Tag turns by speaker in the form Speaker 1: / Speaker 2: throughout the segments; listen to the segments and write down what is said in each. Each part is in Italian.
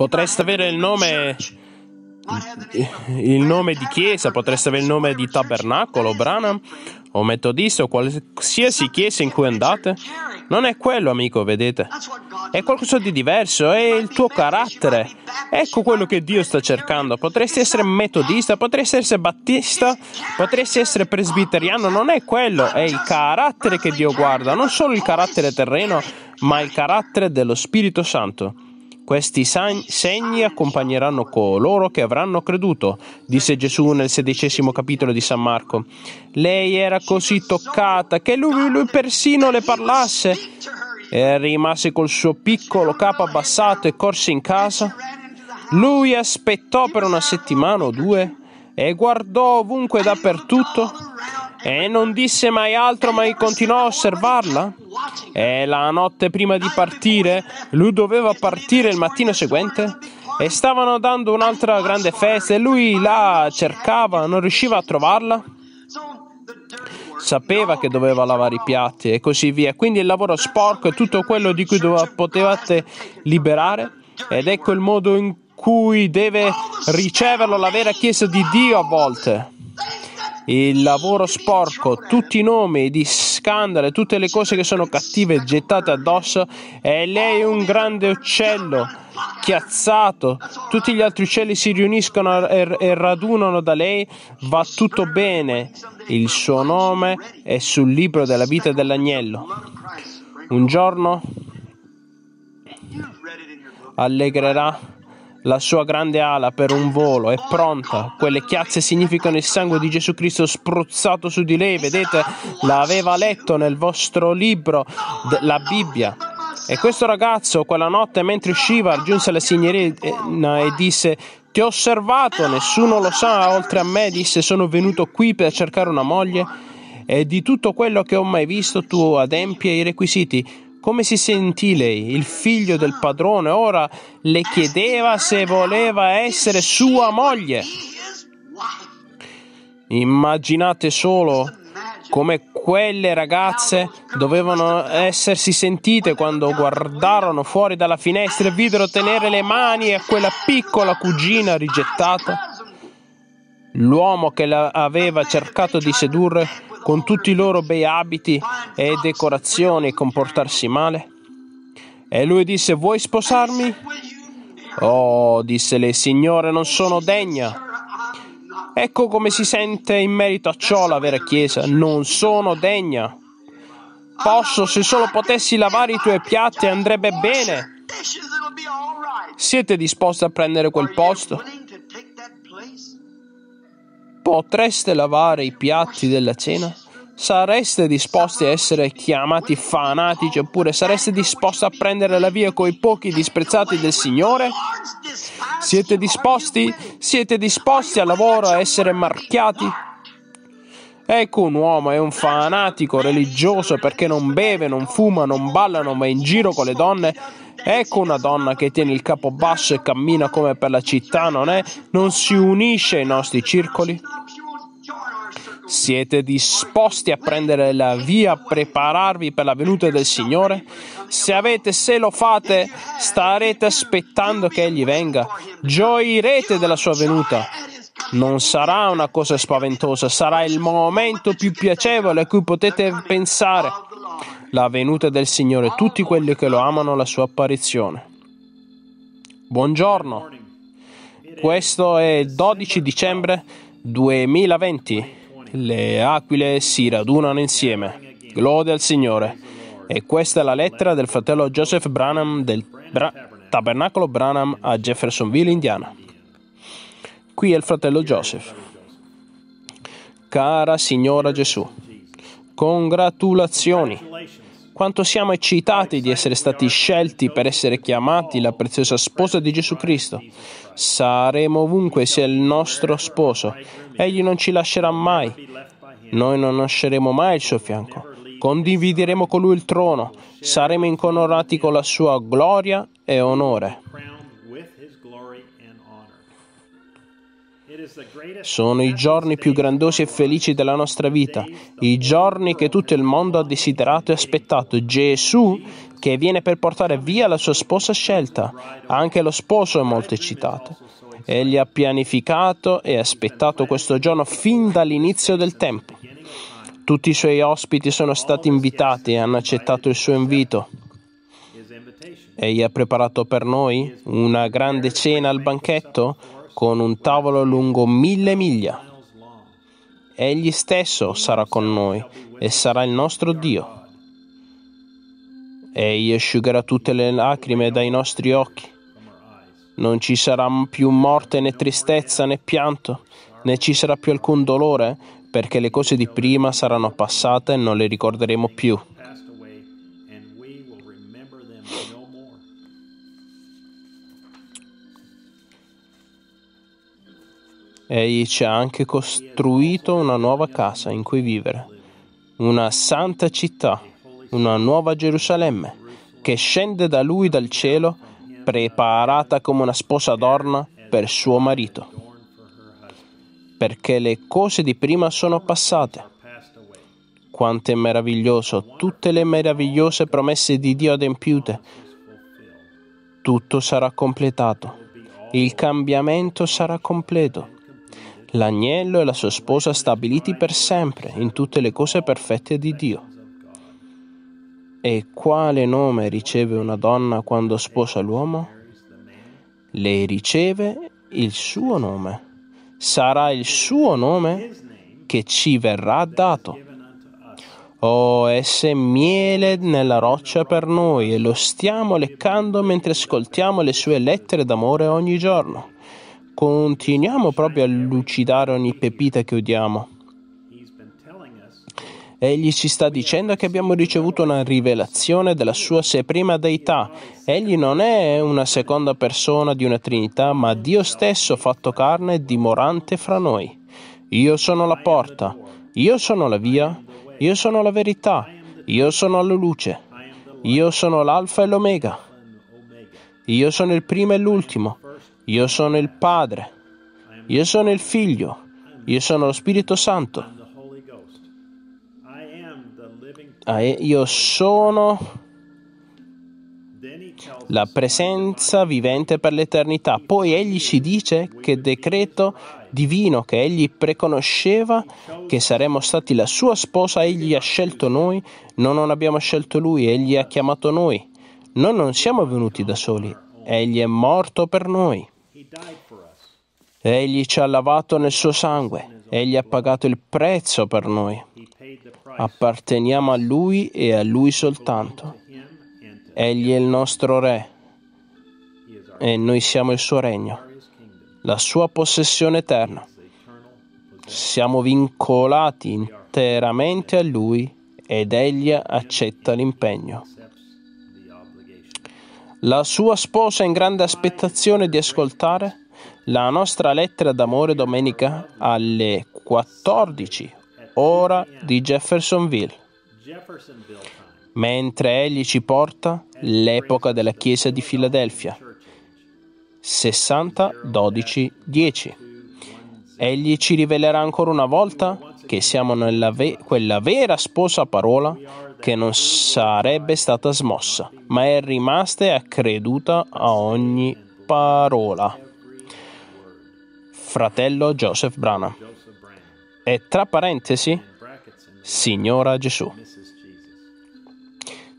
Speaker 1: Potreste avere il nome, il nome di chiesa, potreste avere il nome di tabernacolo, Branham, o metodista, o qualsiasi chiesa in cui andate. Non è quello, amico, vedete. È qualcosa di diverso, è il tuo carattere. Ecco quello che Dio sta cercando. Potresti essere metodista, potresti essere battista, potresti essere presbiteriano, non è quello, è il carattere che Dio guarda, non solo il carattere terreno, ma il carattere dello Spirito Santo. Questi segni accompagneranno coloro che avranno creduto, disse Gesù nel sedicesimo capitolo di San Marco. Lei era così toccata che lui, lui persino le parlasse. E rimase col suo piccolo capo abbassato e corse in casa. Lui aspettò per una settimana o due e guardò ovunque dappertutto e non disse mai altro, ma continuò a osservarla. E la notte prima di partire, lui doveva partire il mattino seguente. E stavano dando un'altra grande festa e lui la cercava, non riusciva a trovarla. Sapeva che doveva lavare i piatti e così via. Quindi il lavoro sporco è tutto quello di cui doveva, potevate liberare. Ed ecco il modo in cui deve riceverlo la vera Chiesa di Dio a volte il lavoro sporco, tutti i nomi di scandali, tutte le cose che sono cattive gettate addosso e lei è un grande uccello chiazzato, tutti gli altri uccelli si riuniscono e, e radunano da lei, va tutto bene, il suo nome è sul libro della vita dell'agnello. Un giorno allegrerà la sua grande ala per un volo è pronta. Quelle chiazze significano il sangue di Gesù Cristo spruzzato su di lei. Vedete, l'aveva letto nel vostro libro, la Bibbia. E questo ragazzo, quella notte, mentre usciva, giunse alla signorina e disse: Ti ho osservato, nessuno lo sa oltre a me. Disse: Sono venuto qui per cercare una moglie. E di tutto quello che ho mai visto, tu adempie i requisiti. Come si sentì lei? Il figlio del padrone ora le chiedeva se voleva essere sua moglie. Immaginate solo come quelle ragazze dovevano essersi sentite quando guardarono fuori dalla finestra e videro tenere le mani a quella piccola cugina rigettata. L'uomo che l'aveva cercato di sedurre con tutti i loro bei abiti e decorazioni, comportarsi male? E lui disse, vuoi sposarmi? Oh, disse lei, signore, non sono degna. Ecco come si sente in merito a ciò la vera Chiesa, non sono degna. Posso, se solo potessi lavare i tuoi piatti andrebbe bene. Siete disposti a prendere quel posto? potreste lavare i piatti della cena? Sareste disposti a essere chiamati fanatici oppure sareste disposti a prendere la via coi pochi disprezzati del Signore? Siete disposti? Siete disposti al lavoro a essere marchiati? Ecco un uomo, è un fanatico religioso perché non beve, non fuma, non balla, non va in giro con le donne. Ecco una donna che tiene il capo basso e cammina come per la città, non è? Non si unisce ai nostri circoli? Siete disposti a prendere la via, a prepararvi per la venuta del Signore? Se, avete, se lo fate, starete aspettando che Egli venga. Gioirete della sua venuta. Non sarà una cosa spaventosa, sarà il momento più piacevole a cui potete pensare. La venuta del Signore, tutti quelli che lo amano, la sua apparizione. Buongiorno, questo è il 12 dicembre 2020. Le aquile si radunano insieme. Gloria al Signore. E questa è la lettera del fratello Joseph Branham del Bra- Tabernacolo Branham a Jeffersonville, Indiana. Qui è il fratello Joseph. Cara signora Gesù, congratulazioni. Quanto siamo eccitati di essere stati scelti per essere chiamati la preziosa sposa di Gesù Cristo. Saremo ovunque sia il nostro sposo. Egli non ci lascerà mai. Noi non lasceremo mai il suo fianco. Condivideremo con lui il trono. Saremo incoronati con la sua gloria e onore. Sono i giorni più grandiosi e felici della nostra vita, i giorni che tutto il mondo ha desiderato e aspettato. Gesù che viene per portare via la sua sposa scelta. Anche lo sposo è molto eccitato. Egli ha pianificato e aspettato questo giorno fin dall'inizio del tempo. Tutti i suoi ospiti sono stati invitati e hanno accettato il suo invito. Egli ha preparato per noi una grande cena al banchetto con un tavolo lungo mille miglia. Egli stesso sarà con noi e sarà il nostro Dio. Egli asciugherà tutte le lacrime dai nostri occhi. Non ci sarà più morte né tristezza né pianto, né ci sarà più alcun dolore, perché le cose di prima saranno passate e non le ricorderemo più. Egli ci ha anche costruito una nuova casa in cui vivere, una santa città, una nuova Gerusalemme, che scende da lui dal cielo, preparata come una sposa adorna per suo marito. Perché le cose di prima sono passate. Quanto è meraviglioso, tutte le meravigliose promesse di Dio adempiute. Tutto sarà completato. Il cambiamento sarà completo l'agnello e la sua sposa stabiliti per sempre in tutte le cose perfette di Dio. E quale nome riceve una donna quando sposa l'uomo? Lei riceve il suo nome. Sarà il suo nome che ci verrà dato. Oh, esse miele nella roccia per noi e lo stiamo leccando mentre ascoltiamo le sue lettere d'amore ogni giorno continuiamo proprio a lucidare ogni pepita che udiamo. Egli ci sta dicendo che abbiamo ricevuto una rivelazione della sua prima deità. Egli non è una seconda persona di una Trinità, ma Dio stesso fatto carne e dimorante fra noi. Io sono la porta, io sono la via, io sono la verità, io sono la luce, io sono l'alfa e l'omega, io sono il primo e l'ultimo, io sono il Padre, io sono il Figlio, io sono lo Spirito Santo. Ah, io sono la presenza vivente per l'eternità. Poi egli ci dice che decreto divino che egli preconosceva che saremmo stati la sua sposa, egli ha scelto noi, noi non abbiamo scelto lui, egli ha chiamato noi. Noi non siamo venuti da soli, egli è morto per noi. Egli ci ha lavato nel suo sangue, egli ha pagato il prezzo per noi. Apparteniamo a lui e a lui soltanto. Egli è il nostro re e noi siamo il suo regno, la sua possessione eterna. Siamo vincolati interamente a lui ed egli accetta l'impegno. La sua sposa in grande aspettazione di ascoltare la nostra lettera d'amore domenica alle 14, ora di Jeffersonville, mentre egli ci porta l'epoca della Chiesa di Filadelfia, 60-12-10. Egli ci rivelerà ancora una volta che siamo nella ve- quella vera sposa parola che non sarebbe stata smossa, ma è rimasta e accreduta a ogni parola. Fratello Joseph Brana. E tra parentesi, Signora Gesù.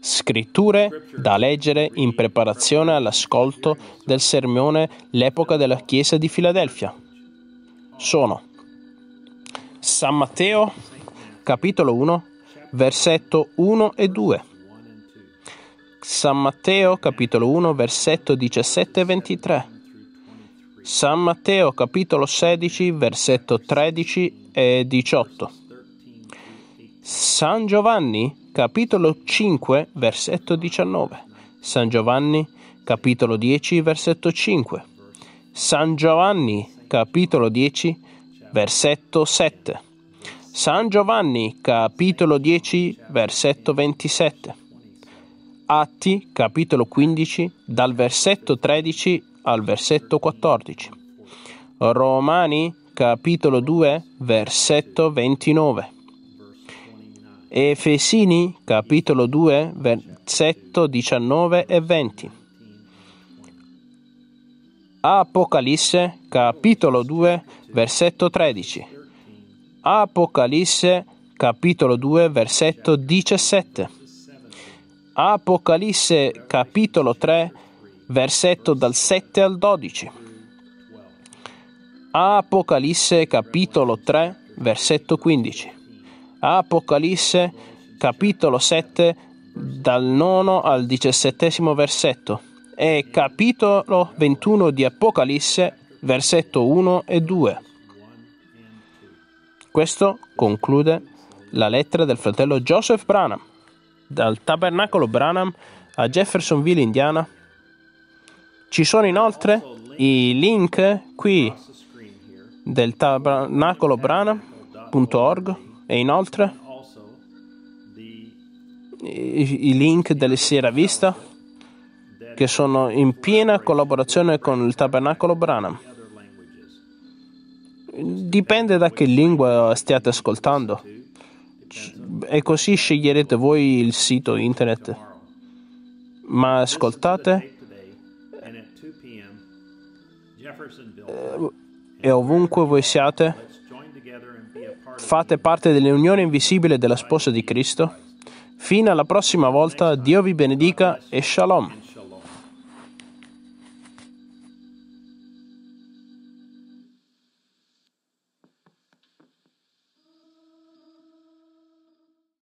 Speaker 1: Scritture da leggere in preparazione all'ascolto del sermone L'epoca della Chiesa di Filadelfia. Sono San Matteo, capitolo 1, versetto 1 e 2. San Matteo, capitolo 1, versetto 17 e 23. San Matteo, capitolo 16, versetto 13 e 18. San Giovanni, capitolo 5, versetto 19. San Giovanni, capitolo 10, versetto 5. San Giovanni, capitolo 10, versetto 7. San Giovanni capitolo 10 versetto 27. Atti capitolo 15 dal versetto 13 al versetto 14. Romani capitolo 2 versetto 29. Efesini capitolo 2 versetto 19 e 20. Apocalisse capitolo 2 versetto 13. Apocalisse capitolo 2 versetto 17. Apocalisse capitolo 3 versetto dal 7 al 12. Apocalisse capitolo 3 versetto 15. Apocalisse capitolo 7 dal 9 al 17 versetto e capitolo 21 di Apocalisse versetto 1 e 2. Questo conclude la lettera del fratello Joseph Branham dal tabernacolo Branham a Jeffersonville, Indiana. Ci sono inoltre i link qui del tabernacolo Branham.org e inoltre i link delle Sierra Vista che sono in piena collaborazione con il tabernacolo Branham dipende da che lingua stiate ascoltando e così sceglierete voi il sito internet. Ma ascoltate eh, e ovunque voi siate, fate parte dell'unione invisibile della sposa di Cristo. Fino alla prossima volta, Dio vi benedica e shalom.